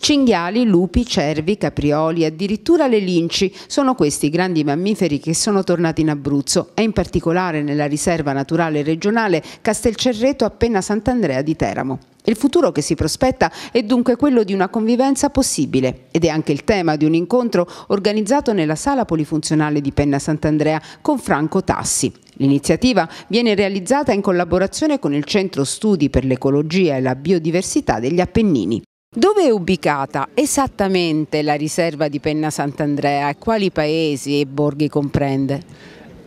Cinghiali, lupi, cervi, caprioli, addirittura le linci sono questi grandi mammiferi che sono tornati in Abruzzo e in particolare nella riserva naturale regionale Castelcerreto appena Sant'Andrea di Teramo. Il futuro che si prospetta è dunque quello di una convivenza possibile ed è anche il tema di un incontro organizzato nella sala polifunzionale di Penna Sant'Andrea con Franco Tassi. L'iniziativa viene realizzata in collaborazione con il Centro Studi per l'Ecologia e la Biodiversità degli Appennini. Dove è ubicata esattamente la riserva di Penna Sant'Andrea e quali paesi e borghi comprende?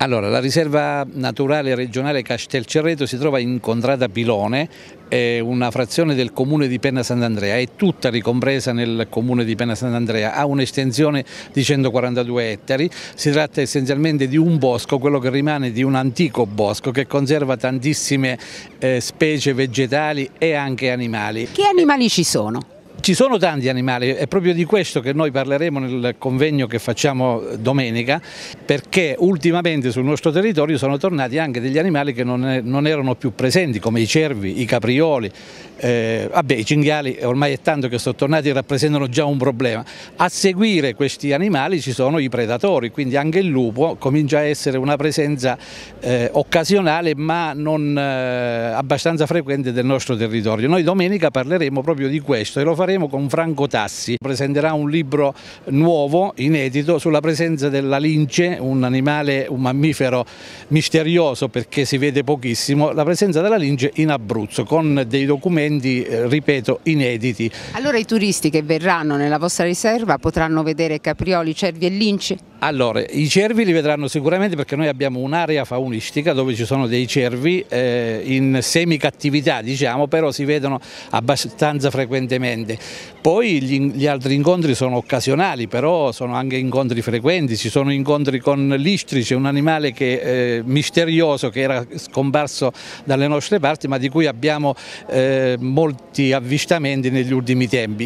Allora, la riserva naturale regionale Castelcerreto si trova in Contrada Pilone, è una frazione del comune di Penna Sant'Andrea, è tutta ricompresa nel comune di Penna Sant'Andrea, ha un'estensione di 142 ettari, si tratta essenzialmente di un bosco, quello che rimane di un antico bosco che conserva tantissime eh, specie vegetali e anche animali. Che animali ci sono? Ci sono tanti animali, è proprio di questo che noi parleremo nel convegno che facciamo domenica, perché ultimamente sul nostro territorio sono tornati anche degli animali che non, non erano più presenti, come i cervi, i caprioli, eh, vabbè, i cinghiali ormai è tanto che sono tornati e rappresentano già un problema. A seguire questi animali ci sono i predatori, quindi anche il lupo comincia a essere una presenza eh, occasionale ma non eh, abbastanza frequente del nostro territorio. Noi domenica parleremo proprio di questo e lo faremo faremo con Franco Tassi, presenterà un libro nuovo, inedito, sulla presenza della lince, un animale, un mammifero misterioso perché si vede pochissimo, la presenza della lince in Abruzzo con dei documenti, eh, ripeto, inediti. Allora i turisti che verranno nella vostra riserva potranno vedere caprioli, cervi e linci? Allora, i cervi li vedranno sicuramente perché noi abbiamo un'area faunistica dove ci sono dei cervi eh, in semicattività, diciamo, però si vedono abbastanza frequentemente. Poi gli, gli, altri incontri sono occasionali, però sono anche incontri frequenti, ci sono incontri con l'istrice, un animale che, eh, misterioso che era scomparso dalle nostre parti ma di cui abbiamo eh, molti avvistamenti negli ultimi tempi.